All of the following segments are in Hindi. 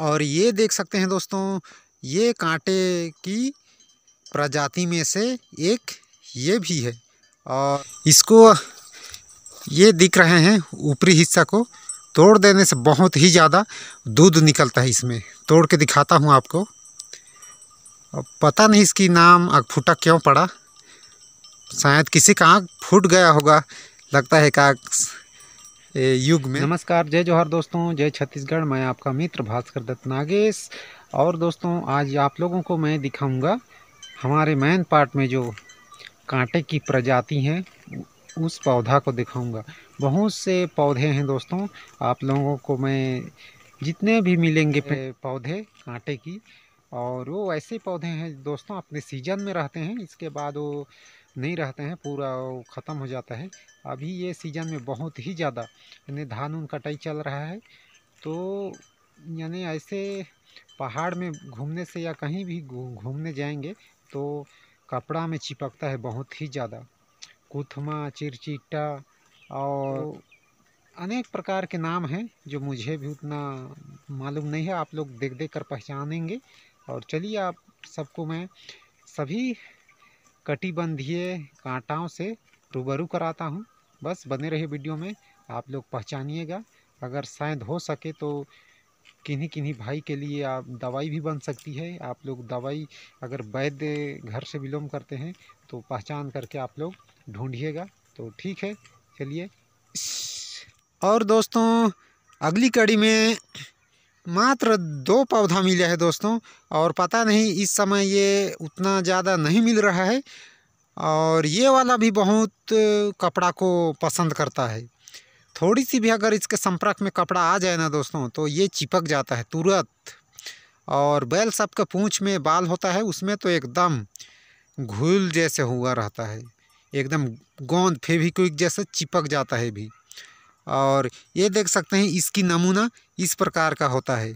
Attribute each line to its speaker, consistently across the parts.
Speaker 1: और ये देख सकते हैं दोस्तों ये कांटे की प्रजाति में से एक ये भी है और इसको ये दिख रहे हैं ऊपरी हिस्सा को तोड़ देने से बहुत ही ज़्यादा दूध निकलता है इसमें तोड़ के दिखाता हूँ आपको पता नहीं इसकी नाम फूटा क्यों पड़ा शायद किसी का आँख फूट गया होगा लगता है का युग में नमस्कार जय जोहर दोस्तों जय छत्तीसगढ़ मैं आपका मित्र भास्कर दत्त नागेश और दोस्तों आज आप लोगों को मैं दिखाऊंगा हमारे मैन पार्ट में जो कांटे की प्रजाति हैं उस पौधा को दिखाऊंगा बहुत से पौधे हैं दोस्तों आप लोगों को मैं जितने भी मिलेंगे पौधे कांटे की और वो ऐसे पौधे हैं दोस्तों अपने सीजन में रहते हैं इसके बाद वो नहीं रहते हैं पूरा वो ख़त्म हो जाता है अभी ये सीजन में बहुत ही ज़्यादा यानी धान उन कटाई चल रहा है तो यानी ऐसे पहाड़ में घूमने से या कहीं भी घूमने जाएंगे तो कपड़ा में चिपकता है बहुत ही ज़्यादा कुथमा चिरचिट्टा और अनेक प्रकार के नाम हैं जो मुझे भी उतना मालूम नहीं है आप लोग देख देख कर पहचानेंगे और चलिए आप सबको मैं सभी कटिबंधीय कांटाओं से रूबरू कराता हूँ बस बने रहे वीडियो में आप लोग पहचानिएगा अगर शायद हो सके तो किन्हीं किन्हीं भाई के लिए आप दवाई भी बन सकती है आप लोग दवाई अगर वैद्य घर से विलोम करते हैं तो पहचान करके आप लोग ढूंढिएगा तो ठीक है चलिए और दोस्तों अगली कड़ी में मात्र दो पौधा मिला है दोस्तों और पता नहीं इस समय ये उतना ज़्यादा नहीं मिल रहा है और ये वाला भी बहुत कपड़ा को पसंद करता है थोड़ी सी भी अगर इसके संपर्क में कपड़ा आ जाए ना दोस्तों तो ये चिपक जाता है तुरंत और बैल सबके पूँछ में बाल होता है उसमें तो एकदम घुल जैसे हुआ रहता है एकदम गोंद फेविक्विक जैसे चिपक जाता है भी और ये देख सकते हैं इसकी नमूना इस प्रकार का होता है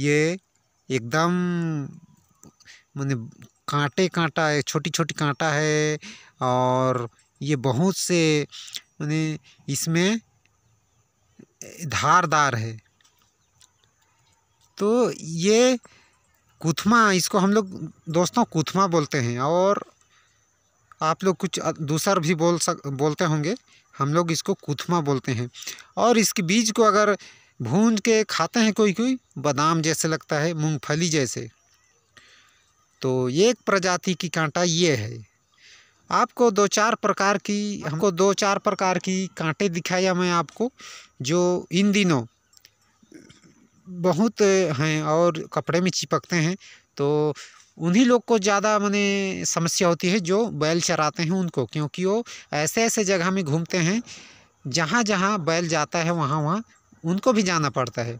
Speaker 1: ये एकदम मैंने कांटे कांटा है छोटी छोटी कांटा है और ये बहुत से मैंने इसमें धारदार है तो ये कुथमा इसको हम लोग दोस्तों कुथमा बोलते हैं और आप लोग कुछ दूसर भी बोल सक बोलते होंगे हम लोग इसको कुथमा बोलते हैं और इसके बीज को अगर भून के खाते हैं कोई कोई बादाम जैसे लगता है मूंगफली जैसे तो एक प्रजाति की कांटा ये है आपको दो चार प्रकार की हमको दो चार प्रकार की कांटे दिखाया मैं आपको जो इन दिनों बहुत हैं और कपड़े में चिपकते हैं तो उन्हीं लोग को ज़्यादा मैंने समस्या होती है जो बैल चराते हैं उनको क्योंकि वो ऐसे ऐसे जगह में घूमते हैं जहाँ जहाँ बैल जाता है वहाँ वहाँ उनको भी जाना पड़ता है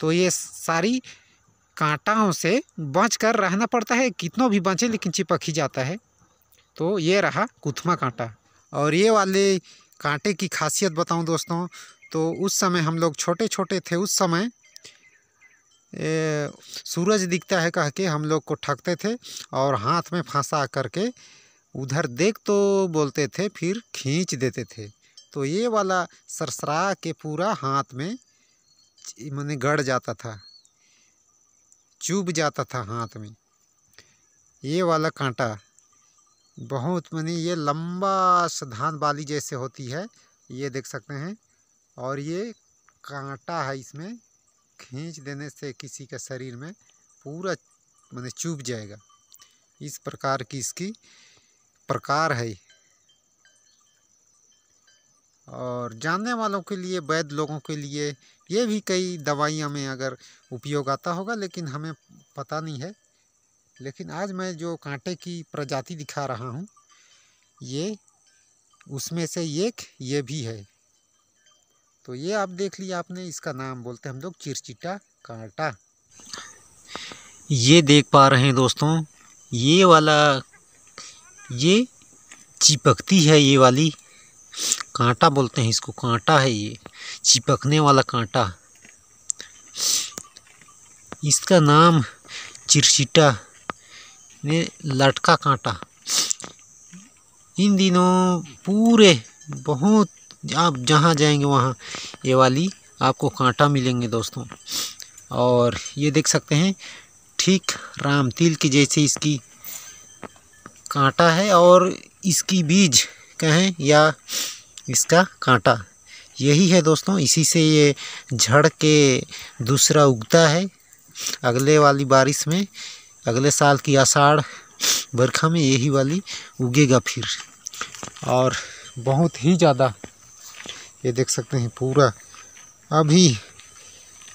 Speaker 1: तो ये सारी कांटाओं से बच कर रहना पड़ता है कितनों भी बचे लेकिन चिपक ही जाता है तो ये रहा कुथमा कांटा और ये वाले कांटे की खासियत बताऊं दोस्तों तो उस समय हम लोग छोटे छोटे थे उस समय ए, सूरज दिखता है कह के हम लोग को ठगते थे और हाथ में फंसा करके उधर देख तो बोलते थे फिर खींच देते थे तो ये वाला सरसरा के पूरा हाथ में मैंने गड़ जाता था चुभ जाता था हाथ में ये वाला कांटा बहुत मैंने ये लंबा धान बाली जैसे होती है ये देख सकते हैं और ये कांटा है इसमें खींच देने से किसी का शरीर में पूरा मैंने चुभ जाएगा इस प्रकार की इसकी प्रकार है और जानने वालों के लिए वैध लोगों के लिए ये भी कई दवाइयाँ में अगर उपयोग आता होगा लेकिन हमें पता नहीं है लेकिन आज मैं जो कांटे की प्रजाति दिखा रहा हूँ ये उसमें से एक ये भी है तो ये आप देख लिया आपने इसका नाम बोलते हैं हम लोग चिरचिटा कांटा ये देख पा रहे हैं दोस्तों ये वाला ये चिपकती है ये वाली कांटा बोलते हैं इसको कांटा है ये चिपकने वाला कांटा इसका नाम चिरचिटा ने लटका कांटा इन दिनों पूरे बहुत आप जहाँ जाएंगे वहाँ ये वाली आपको कांटा मिलेंगे दोस्तों और ये देख सकते हैं ठीक राम तिल की जैसे इसकी कांटा है और इसकी बीज कहें या इसका कांटा यही है दोस्तों इसी से ये झड़ के दूसरा उगता है अगले वाली बारिश में अगले साल की आषाढ़ बरखा में यही वाली उगेगा फिर और बहुत ही ज़्यादा ये देख सकते हैं पूरा अभी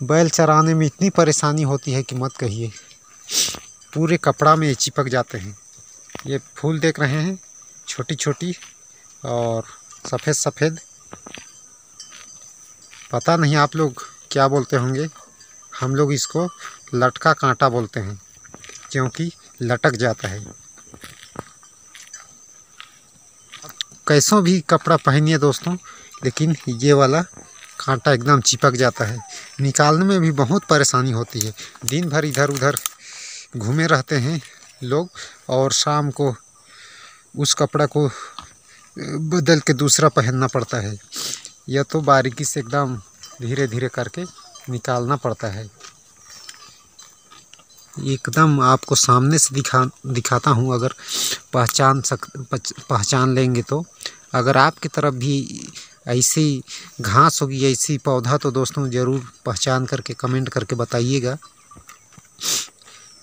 Speaker 1: बैल चराने में इतनी परेशानी होती है कि मत कहिए पूरे कपड़ा में चिपक जाते हैं ये फूल देख रहे हैं छोटी छोटी और सफ़ेद सफ़ेद पता नहीं आप लोग क्या बोलते होंगे हम लोग इसको लटका कांटा बोलते हैं क्योंकि लटक जाता है कैसों भी कपड़ा पहनिए दोस्तों लेकिन ये वाला कांटा एकदम चिपक जाता है निकालने में भी बहुत परेशानी होती है दिन भर इधर उधर घूमे रहते हैं लोग और शाम को उस कपड़ा को बदल के दूसरा पहनना पड़ता है या तो बारीकी से एकदम धीरे धीरे करके निकालना पड़ता है एकदम आपको सामने से दिखा दिखाता हूँ अगर पहचान सक पहचान लेंगे तो अगर आपकी तरफ भी ऐसी घास होगी ऐसी पौधा तो दोस्तों ज़रूर पहचान करके कमेंट करके बताइएगा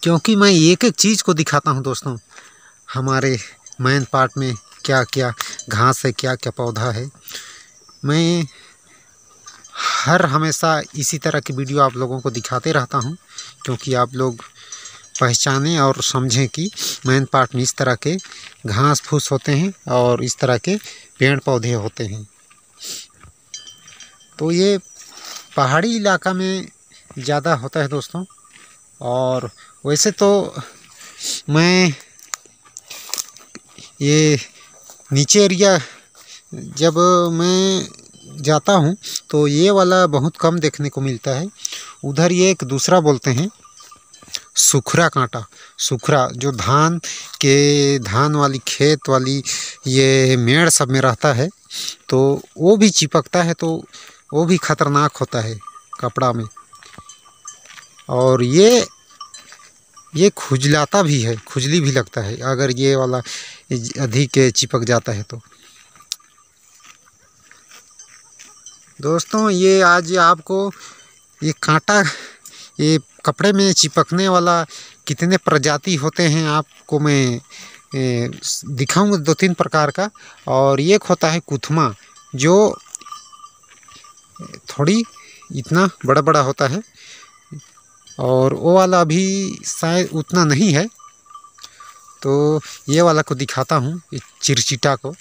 Speaker 1: क्योंकि मैं एक एक चीज़ को दिखाता हूँ दोस्तों हमारे मैन पार्ट में क्या क्या घास है क्या क्या पौधा है मैं हर हमेशा इसी तरह की वीडियो आप लोगों को दिखाते रहता हूँ क्योंकि आप लोग पहचाने और समझें कि मैन पार्ट में इस तरह के घास फूस होते हैं और इस तरह के पेड़ पौधे होते हैं तो ये पहाड़ी इलाका में ज़्यादा होता है दोस्तों और वैसे तो मैं ये नीचे एरिया जब मैं जाता हूँ तो ये वाला बहुत कम देखने को मिलता है उधर ये एक दूसरा बोलते हैं सुखरा कांटा सुखरा जो धान के धान वाली खेत वाली ये मेड़ सब में रहता है तो वो भी चिपकता है तो वो भी ख़तरनाक होता है कपड़ा में और ये ये खुजलाता भी है खुजली भी लगता है अगर ये वाला अधिक चिपक जाता है तो दोस्तों ये आज आपको ये कांटा ये कपड़े में चिपकने वाला कितने प्रजाति होते हैं आपको मैं दिखाऊंगा दो तीन प्रकार का और एक होता है कुथमा जो थोड़ी इतना बड़ा बड़ा होता है और वो वाला अभी शायद उतना नहीं है तो ये वाला को दिखाता हूँ चिरचिटा को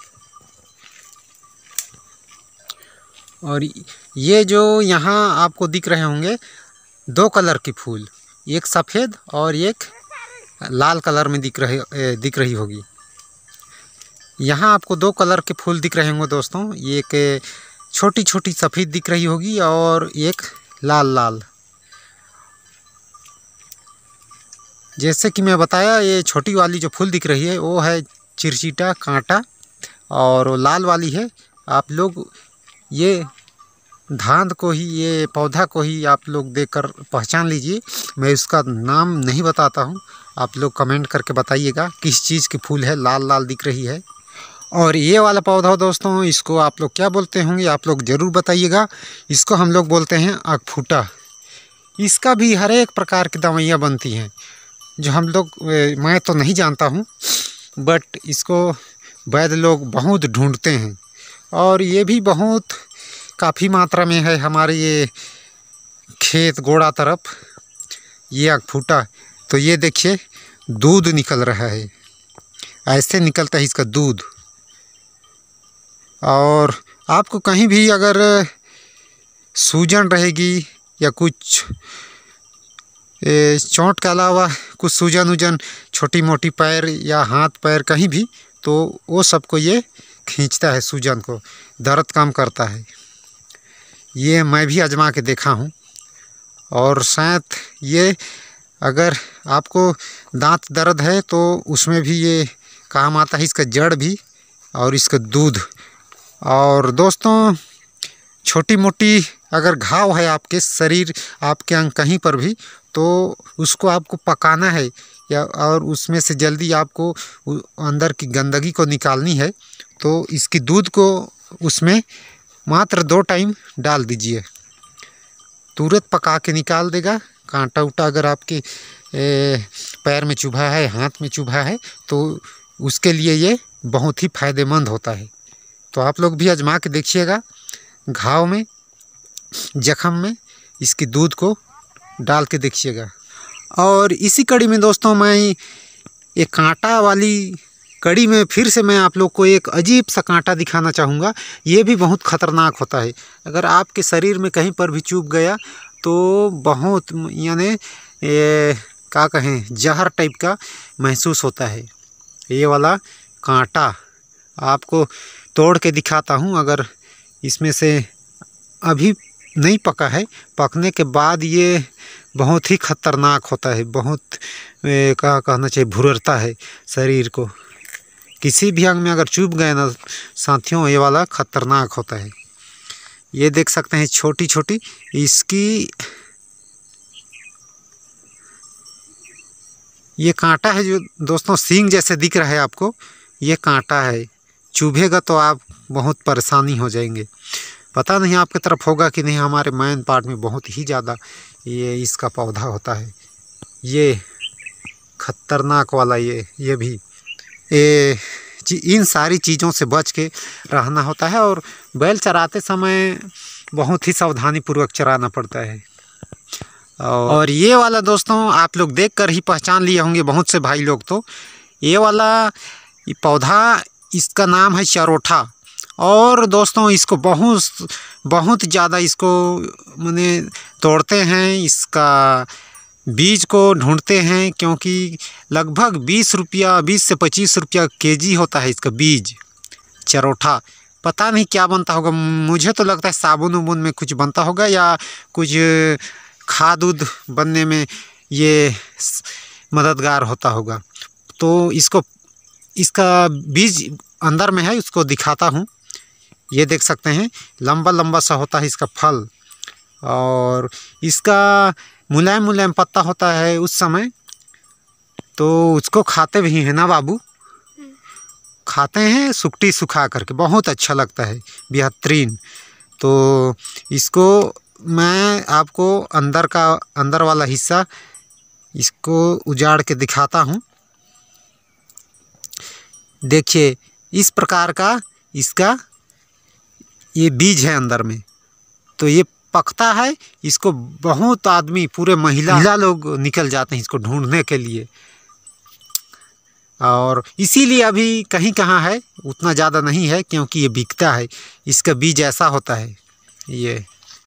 Speaker 1: और ये जो यहाँ आपको दिख रहे होंगे दो कलर के फूल एक सफ़ेद और एक लाल कलर में दिख रहे दिख रही होगी यहाँ आपको दो कलर के फूल दिख रहे होंगे दोस्तों एक छोटी छोटी सफ़ेद दिख रही होगी और एक लाल लाल जैसे कि मैं बताया ये छोटी वाली जो फूल दिख रही है वो है चिरचिटा कांटा और लाल वाली है आप लोग ये धान को ही ये पौधा को ही आप लोग देखकर पहचान लीजिए मैं उसका नाम नहीं बताता हूँ आप लोग कमेंट करके बताइएगा किस चीज़ की फूल है लाल लाल दिख रही है और ये वाला पौधा दोस्तों इसको आप लोग क्या बोलते होंगे आप लोग ज़रूर बताइएगा इसको हम लोग बोलते हैं अकफूटा इसका भी हर एक प्रकार की दवाइयाँ बनती हैं जो हम लोग मैं तो नहीं जानता हूँ बट इसको वैद लोग बहुत ढूंढते हैं और ये भी बहुत काफ़ी मात्रा में है हमारे ये खेत गोड़ा तरफ ये अगफूटा तो ये देखिए दूध निकल रहा है ऐसे निकलता है इसका दूध और आपको कहीं भी अगर सूजन रहेगी या कुछ चोट के अलावा कुछ सूजन उजन छोटी मोटी पैर या हाथ पैर कहीं भी तो वो सबको ये खींचता है सूजन को दर्द कम करता है ये मैं भी आजमा के देखा हूँ और साथ ये अगर आपको दांत दर्द है तो उसमें भी ये काम आता है इसका जड़ भी और इसका दूध और दोस्तों छोटी मोटी अगर घाव है आपके शरीर आपके अंग कहीं पर भी तो उसको आपको पकाना है या और उसमें से जल्दी आपको अंदर की गंदगी को निकालनी है तो इसकी दूध को उसमें मात्र दो टाइम डाल दीजिए तुरंत पका के निकाल देगा कांटा उटा अगर आपके पैर में चुभा है हाथ में चुभा है तो उसके लिए ये बहुत ही फायदेमंद होता है तो आप लोग भी आजमा के देखिएगा घाव में जख्म में इसकी दूध को डाल के देखिएगा और इसी कड़ी में दोस्तों मैं एक कांटा वाली कड़ी में फिर से मैं आप लोग को एक अजीब सा कांटा दिखाना चाहूँगा ये भी बहुत ख़तरनाक होता है अगर आपके शरीर में कहीं पर भी चुभ गया तो बहुत यानी क्या कहें जहर टाइप का महसूस होता है ये वाला कांटा आपको तोड़ के दिखाता हूँ अगर इसमें से अभी नहीं पका है पकने के बाद ये बहुत ही खतरनाक होता है बहुत क्या कहना चाहिए भुररता है शरीर को किसी भी अंग में अगर चुभ गए ना साथियों ये वाला खतरनाक होता है ये देख सकते हैं छोटी छोटी इसकी ये कांटा है जो दोस्तों सींग जैसे दिख रहा है आपको ये कांटा है चुभेगा तो आप बहुत परेशानी हो जाएंगे पता नहीं आपके तरफ होगा कि नहीं हमारे मैन पार्ट में बहुत ही ज़्यादा ये इसका पौधा होता है ये खतरनाक वाला ये ये भी ये इन सारी चीज़ों से बच के रहना होता है और बैल चराते समय बहुत ही सावधानी पूर्वक चराना पड़ता है और ये वाला दोस्तों आप लोग देख कर ही पहचान लिए होंगे बहुत से भाई लोग तो ये वाला पौधा इसका नाम है चरोठा और दोस्तों इसको बहुत बहुत ज़्यादा इसको मैंने तोड़ते हैं इसका बीज को ढूंढते हैं क्योंकि लगभग बीस रुपया बीस से पच्चीस रुपया केजी होता है इसका बीज चरोठा पता नहीं क्या बनता होगा मुझे तो लगता है साबुन उबुन में कुछ बनता होगा या कुछ खाद उद बनने में ये मददगार होता होगा तो इसको इसका बीज अंदर में है उसको दिखाता हूँ ये देख सकते हैं लंबा लंबा सा होता है इसका फल और इसका मुलायम मुलायम पत्ता होता है उस समय तो उसको खाते भी हैं ना बाबू खाते हैं सुकटी सुखा करके बहुत अच्छा लगता है बेहतरीन तो इसको मैं आपको अंदर का अंदर वाला हिस्सा इसको उजाड़ के दिखाता हूँ देखिए इस प्रकार का इसका ये बीज है अंदर में तो ये पकता है इसको बहुत आदमी पूरे महिला महिला लोग निकल जाते हैं इसको ढूंढने के लिए और इसीलिए अभी कहीं कहाँ है उतना ज़्यादा नहीं है क्योंकि ये बिकता है इसका बीज ऐसा होता है ये